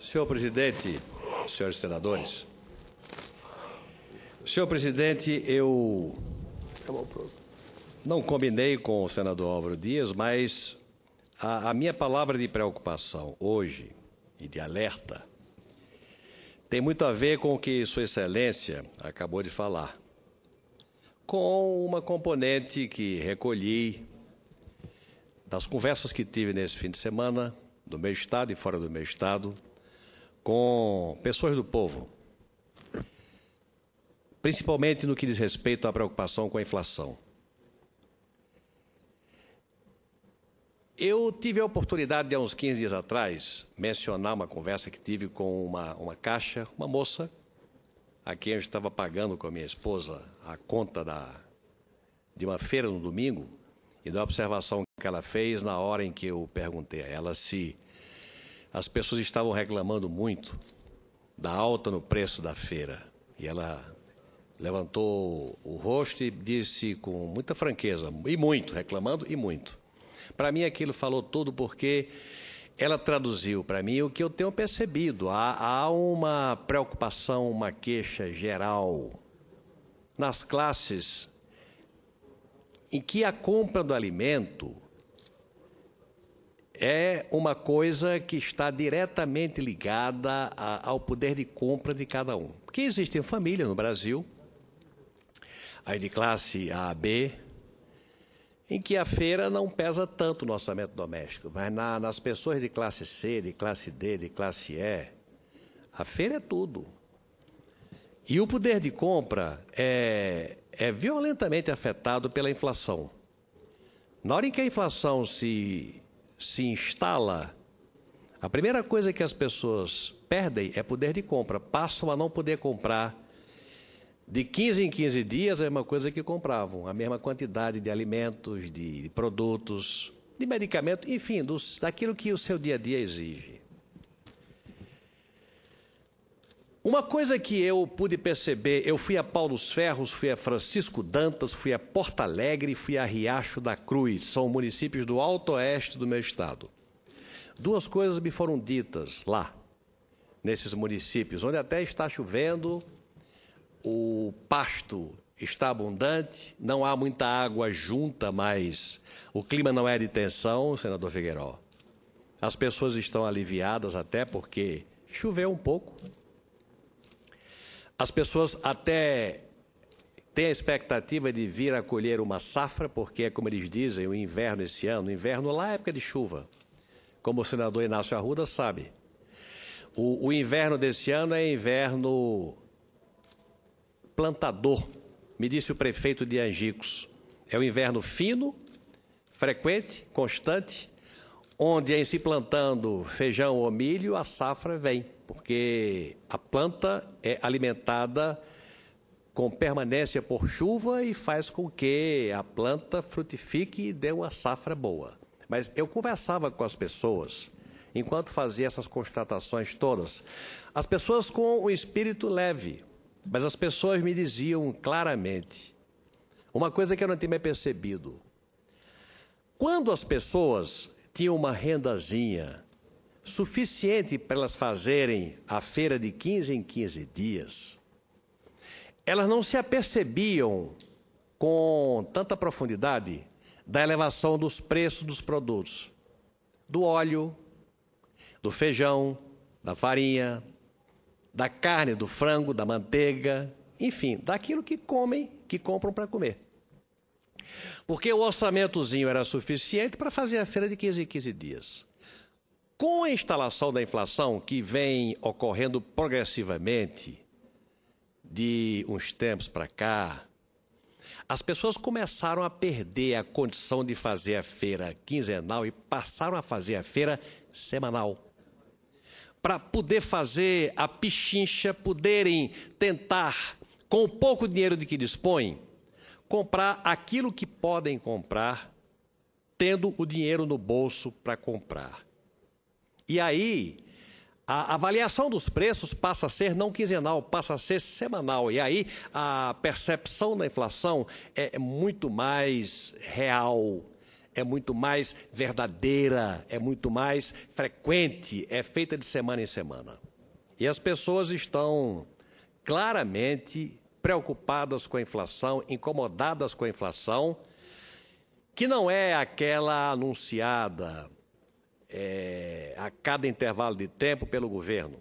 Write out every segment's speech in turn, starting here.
Senhor presidente, senhores senadores, senhor presidente, eu não combinei com o senador Álvaro Dias, mas a, a minha palavra de preocupação hoje e de alerta tem muito a ver com o que Sua Excelência acabou de falar, com uma componente que recolhi das conversas que tive nesse fim de semana, do meu estado e fora do meu estado, com pessoas do povo, principalmente no que diz respeito à preocupação com a inflação. Eu tive a oportunidade de, há uns 15 dias atrás, mencionar uma conversa que tive com uma, uma caixa, uma moça, a quem eu estava pagando com a minha esposa a conta da, de uma feira no domingo, e da observação que ela fez na hora em que eu perguntei a ela se as pessoas estavam reclamando muito da alta no preço da feira. E ela levantou o rosto e disse com muita franqueza, e muito, reclamando e muito. Para mim, aquilo falou tudo porque ela traduziu para mim o que eu tenho percebido. Há, há uma preocupação, uma queixa geral nas classes em que a compra do alimento é uma coisa que está diretamente ligada a, ao poder de compra de cada um. Porque existem famílias no Brasil, aí de classe A a B, em que a feira não pesa tanto no orçamento doméstico, mas na, nas pessoas de classe C, de classe D, de classe E, a feira é tudo. E o poder de compra é, é violentamente afetado pela inflação. Na hora em que a inflação se se instala, a primeira coisa que as pessoas perdem é poder de compra, passam a não poder comprar. De 15 em 15 dias, a é mesma coisa que compravam, a mesma quantidade de alimentos, de produtos, de medicamento, enfim, dos, daquilo que o seu dia a dia exige. Uma coisa que eu pude perceber, eu fui a Paulos Ferros, fui a Francisco Dantas, fui a Porto Alegre, fui a Riacho da Cruz, são municípios do Alto Oeste do meu estado. Duas coisas me foram ditas lá, nesses municípios, onde até está chovendo, o pasto está abundante, não há muita água junta, mas o clima não é de tensão, senador Figueiró. As pessoas estão aliviadas até porque choveu um pouco. As pessoas até têm a expectativa de vir a colher uma safra, porque, como eles dizem, o inverno esse ano, inverno lá é época de chuva. Como o senador Inácio Arruda sabe. O, o inverno desse ano é inverno plantador, me disse o prefeito de Angicos. É o inverno fino, frequente, constante, onde em se plantando feijão ou milho, a safra vem porque a planta é alimentada com permanência por chuva e faz com que a planta frutifique e dê uma safra boa. Mas eu conversava com as pessoas, enquanto fazia essas constatações todas, as pessoas com o espírito leve, mas as pessoas me diziam claramente uma coisa que eu não tinha percebido. Quando as pessoas tinham uma rendazinha, suficiente para elas fazerem a feira de 15 em 15 dias, elas não se apercebiam com tanta profundidade da elevação dos preços dos produtos, do óleo, do feijão, da farinha, da carne, do frango, da manteiga, enfim, daquilo que comem, que compram para comer. Porque o orçamentozinho era suficiente para fazer a feira de 15 em 15 dias. Com a instalação da inflação que vem ocorrendo progressivamente de uns tempos para cá, as pessoas começaram a perder a condição de fazer a feira quinzenal e passaram a fazer a feira semanal. Para poder fazer a pichincha, poderem tentar, com o pouco dinheiro de que dispõem, comprar aquilo que podem comprar, tendo o dinheiro no bolso para comprar. E aí, a avaliação dos preços passa a ser não quinzenal, passa a ser semanal. E aí, a percepção da inflação é muito mais real é muito mais verdadeira, é muito mais frequente, é feita de semana em semana. E as pessoas estão claramente preocupadas com a inflação, incomodadas com a inflação, que não é aquela anunciada é, a cada intervalo de tempo pelo governo.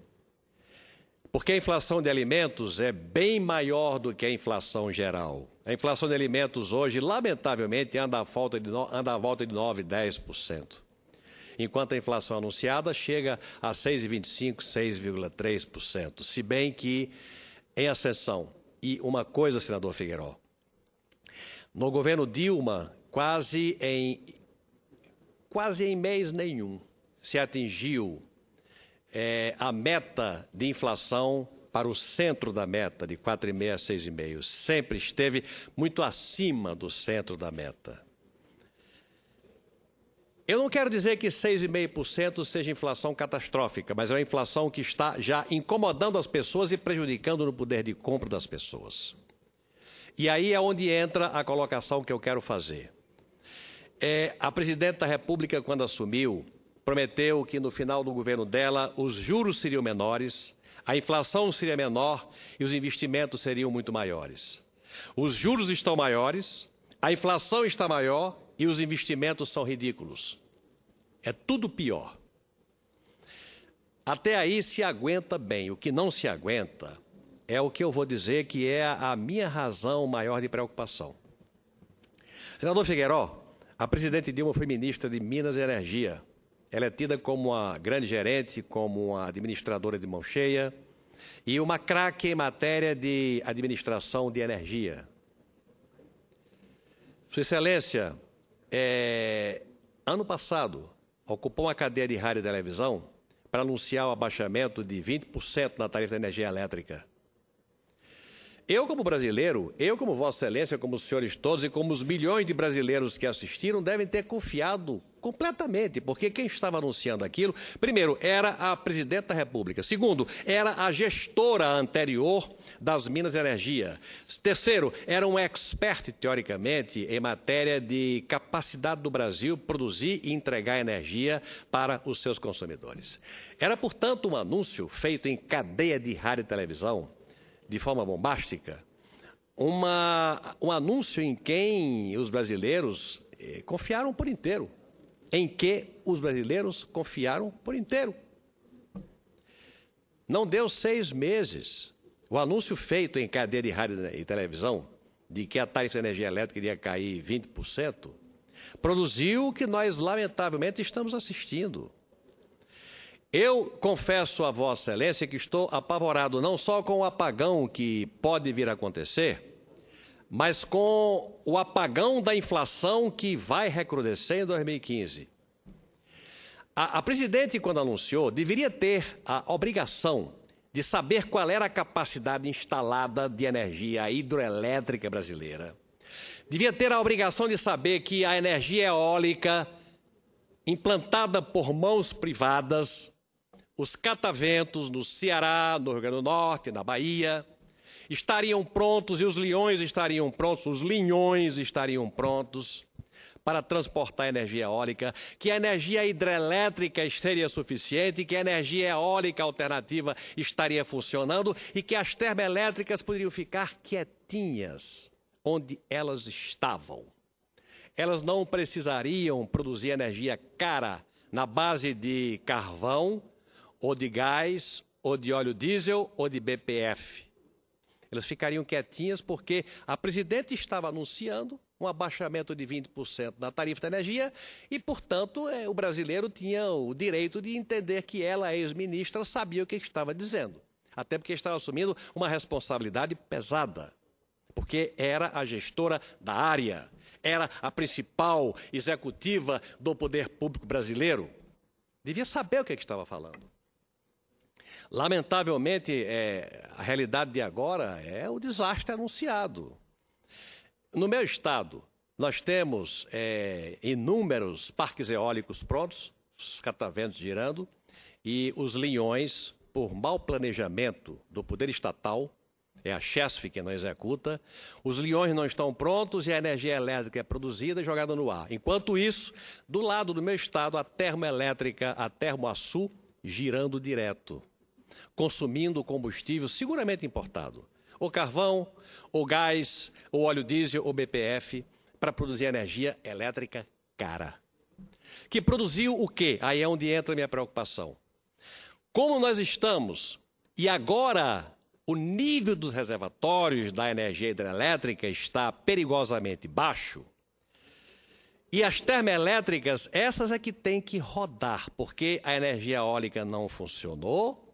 Porque a inflação de alimentos é bem maior do que a inflação geral. A inflação de alimentos hoje, lamentavelmente, anda à, volta de, no, anda à volta de 9, 10%. Enquanto a inflação anunciada chega a 6,25%, 6,3%. Se bem que, em ascensão, e uma coisa, senador Figueiró, no governo Dilma, quase em quase em mês nenhum se atingiu é, a meta de inflação para o centro da meta, de 4,5% a 6,5%. Sempre esteve muito acima do centro da meta. Eu não quero dizer que 6,5% seja inflação catastrófica, mas é uma inflação que está já incomodando as pessoas e prejudicando no poder de compra das pessoas. E aí é onde entra a colocação que eu quero fazer. É, a presidente da República, quando assumiu, prometeu que no final do governo dela os juros seriam menores, a inflação seria menor e os investimentos seriam muito maiores. Os juros estão maiores, a inflação está maior e os investimentos são ridículos. É tudo pior. Até aí se aguenta bem. O que não se aguenta é o que eu vou dizer que é a minha razão maior de preocupação. Senador Figueiró, a presidente Dilma foi ministra de Minas e Energia. Ela é tida como uma grande gerente, como uma administradora de mão cheia e uma craque em matéria de administração de energia. Sua Excelência, é, ano passado, ocupou uma cadeia de rádio e televisão para anunciar o abaixamento de 20% na tarifa da energia elétrica. Eu, como brasileiro, eu, como Vossa Excelência, como os senhores todos e como os milhões de brasileiros que assistiram, devem ter confiado completamente, porque quem estava anunciando aquilo, primeiro, era a presidente da República. Segundo, era a gestora anterior das Minas de Energia. Terceiro, era um expert, teoricamente, em matéria de capacidade do Brasil produzir e entregar energia para os seus consumidores. Era, portanto, um anúncio feito em cadeia de rádio e televisão de forma bombástica, uma, um anúncio em quem os brasileiros eh, confiaram por inteiro. Em que os brasileiros confiaram por inteiro. Não deu seis meses. O anúncio feito em cadeia de rádio e televisão de que a tarifa de energia elétrica iria cair 20%, produziu o que nós, lamentavelmente, estamos assistindo. Eu confesso a Vossa Excelência que estou apavorado não só com o apagão que pode vir a acontecer, mas com o apagão da inflação que vai recrudescer em 2015. A, a, presidente, quando anunciou, deveria ter a obrigação de saber qual era a capacidade instalada de energia hidroelétrica brasileira. Devia ter a obrigação de saber que a energia eólica implantada por mãos privadas os cataventos no Ceará, no Rio Grande do Norte, na Bahia, estariam prontos e os leões estariam prontos, os linhões estariam prontos para transportar energia eólica, que a energia hidrelétrica seria suficiente, que a energia eólica alternativa estaria funcionando e que as termoelétricas poderiam ficar quietinhas onde elas estavam. Elas não precisariam produzir energia cara na base de carvão ou de gás, ou de óleo diesel, ou de BPF. Elas ficariam quietinhas porque a presidente estava anunciando um abaixamento de 20% da tarifa da energia e, portanto, é, o brasileiro tinha o direito de entender que ela, ex-ministra, sabia o que estava dizendo. Até porque estava assumindo uma responsabilidade pesada, porque era a gestora da área, era a principal executiva do poder público brasileiro. Devia saber o que é estava falando. Lamentavelmente, é, a realidade de agora é o desastre anunciado. No meu estado, nós temos é, inúmeros parques eólicos prontos, os cataventos girando, e os linhões, por mau planejamento do poder estatal, é a Chesf que não executa, os leões não estão prontos e a energia elétrica é produzida e jogada no ar. Enquanto isso, do lado do meu estado, a termoelétrica, a Termoaçu, girando direto consumindo combustível seguramente importado, ou carvão, ou gás, ou óleo diesel, ou BPF, para produzir energia elétrica cara. Que produziu o quê? Aí é onde entra a minha preocupação. Como nós estamos, e agora o nível dos reservatórios da energia hidrelétrica está perigosamente baixo, e as termoelétricas, essas é que têm que rodar, porque a energia eólica não funcionou,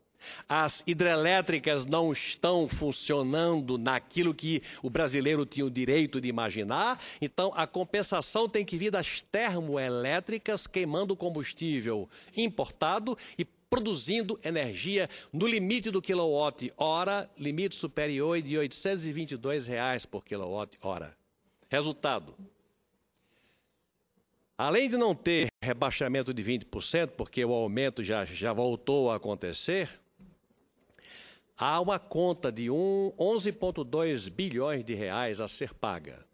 as hidrelétricas não estão funcionando naquilo que o brasileiro tinha o direito de imaginar, então a compensação tem que vir das termoelétricas queimando combustível importado e produzindo energia no limite do quilowatt-hora, limite superior de R$ 822 reais por quilowatt-hora. Resultado: além de não ter rebaixamento de 20%, porque o aumento já, já voltou a acontecer, há uma conta de um 11,2 bilhões de reais a ser paga.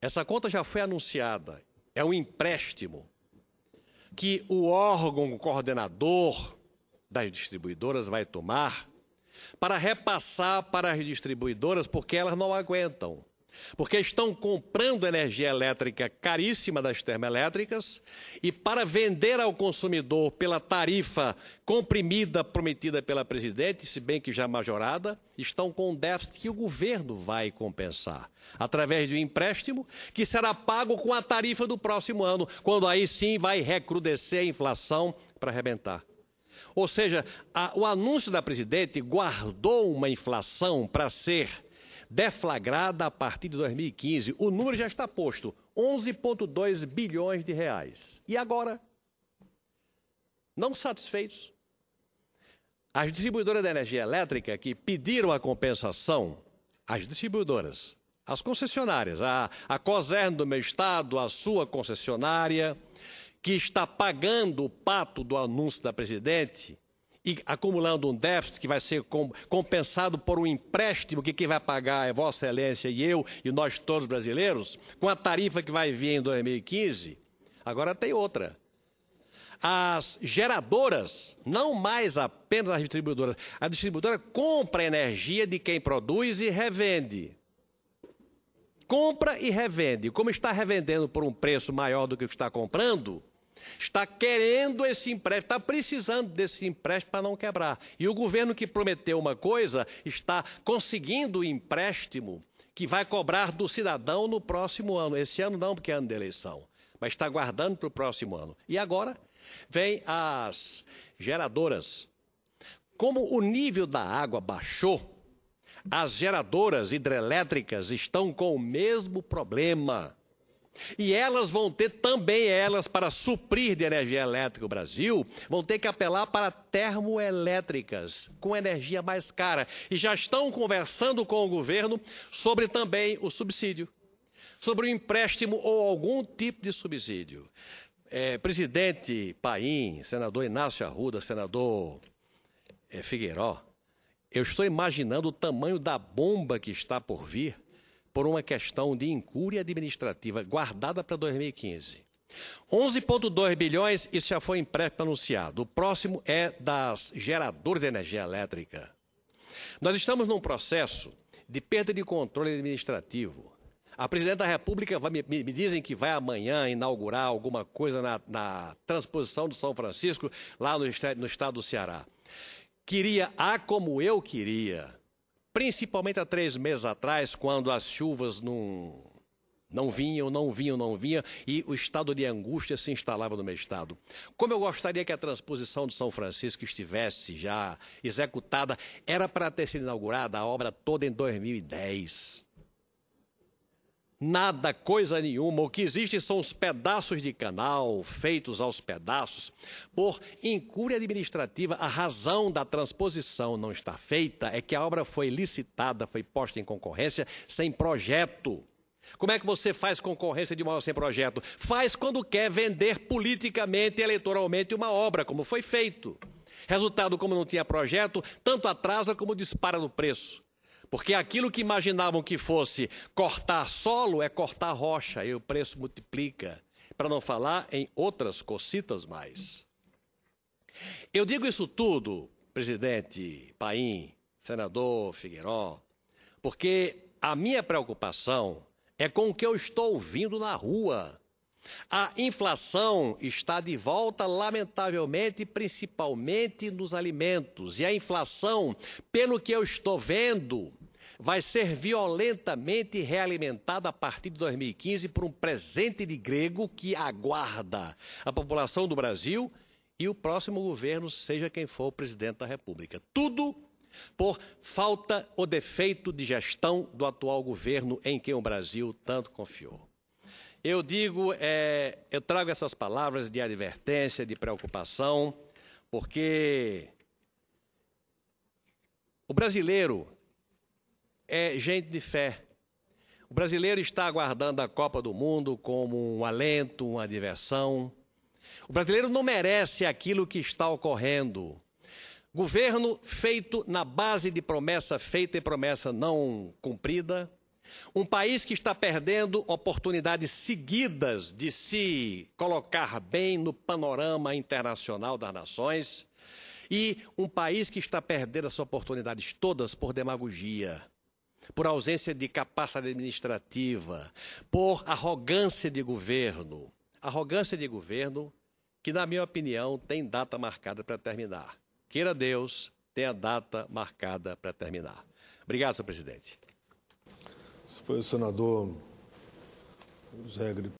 Essa conta já foi anunciada. É um empréstimo que o órgão coordenador das distribuidoras vai tomar para repassar para as distribuidoras, porque elas não aguentam porque estão comprando energia elétrica caríssima das termoelétricas e para vender ao consumidor pela tarifa comprimida prometida pela presidente, se bem que já majorada, estão com um déficit que o governo vai compensar através de um empréstimo que será pago com a tarifa do próximo ano, quando aí sim vai recrudescer a inflação para arrebentar. Ou seja, a, o anúncio da presidente guardou uma inflação para ser deflagrada a partir de 2015. O número já está posto, 11,2 bilhões de reais. E agora? Não satisfeitos, as distribuidoras de energia elétrica que pediram a compensação, as distribuidoras, as concessionárias, a, a COSERN do meu estado, a sua concessionária, que está pagando o pato do anúncio da presidente, e acumulando um déficit que vai ser compensado por um empréstimo que quem vai pagar é Vossa Excelência e eu e nós todos brasileiros, com a tarifa que vai vir em 2015, agora tem outra. As geradoras, não mais apenas as distribuidoras, a distribuidora compra energia de quem produz e revende. Compra e revende. Como está revendendo por um preço maior do que está comprando, Está querendo esse empréstimo, está precisando desse empréstimo para não quebrar. E o governo que prometeu uma coisa está conseguindo o empréstimo que vai cobrar do cidadão no próximo ano. Esse ano não, porque é ano de eleição, mas está guardando para o próximo ano. E agora vem as geradoras. Como o nível da água baixou, as geradoras hidrelétricas estão com o mesmo problema. E elas vão ter também, elas, para suprir de energia elétrica o Brasil, vão ter que apelar para termoelétricas, com energia mais cara. E já estão conversando com o governo sobre também o subsídio, sobre o empréstimo ou algum tipo de subsídio. É, presidente Paim, senador Inácio Arruda, senador é, Figueiró, eu estou imaginando o tamanho da bomba que está por vir por uma questão de incúria administrativa guardada para 2015. 11,2 bilhões, isso já foi empréstimo anunciado. O próximo é das geradoras de energia elétrica. Nós estamos num processo de perda de controle administrativo. A presidente da República vai, me, me, dizem que vai amanhã inaugurar alguma coisa na, na transposição do São Francisco, lá no, no estado do Ceará. Queria, ah, como eu queria, Principalmente há três meses atrás, quando as chuvas não, não vinham, não vinham, não vinham, e o estado de angústia se instalava no meu estado. Como eu gostaria que a transposição de São Francisco estivesse já executada, era para ter sido inaugurada a obra toda em 2010 nada, coisa nenhuma. O que existe são os pedaços de canal, feitos aos pedaços, por incúria administrativa. A razão da transposição não está feita é que a obra foi licitada, foi posta em concorrência sem projeto. Como é que você faz concorrência de uma obra sem projeto? Faz quando quer vender politicamente, eleitoralmente uma obra, como foi feito. Resultado, como não tinha projeto, tanto atrasa como dispara no preço. Porque aquilo que imaginavam que fosse cortar solo é cortar rocha, e o preço multiplica, para não falar em outras cocitas mais. Eu digo isso tudo, presidente Paim, senador Figueiró, porque a minha preocupação é com o que eu estou ouvindo na rua. A inflação está de volta, lamentavelmente, principalmente nos alimentos. E a inflação, pelo que eu estou vendo, vai ser violentamente realimentada a partir de 2015 por um presente de grego que aguarda a população do Brasil e o próximo governo, seja quem for o presidente da República. Tudo por falta ou defeito de gestão do atual governo em quem o Brasil tanto confiou. Eu digo, é, eu trago essas palavras de advertência, de preocupação, porque o brasileiro é gente de fé. O brasileiro está aguardando a Copa do Mundo como um alento, uma diversão. O brasileiro não merece aquilo que está ocorrendo. Governo feito na base de promessa feita e promessa não cumprida. Um país que está perdendo oportunidades seguidas de se colocar bem no panorama internacional das nações. E um país que está perdendo as oportunidades todas por demagogia por ausência de capacidade administrativa, por arrogância de governo. Arrogância de governo que, na minha opinião, tem data marcada para terminar. Queira Deus, ter a data marcada para terminar. Obrigado, senhor presidente. Esse foi o senador Zé Agripe.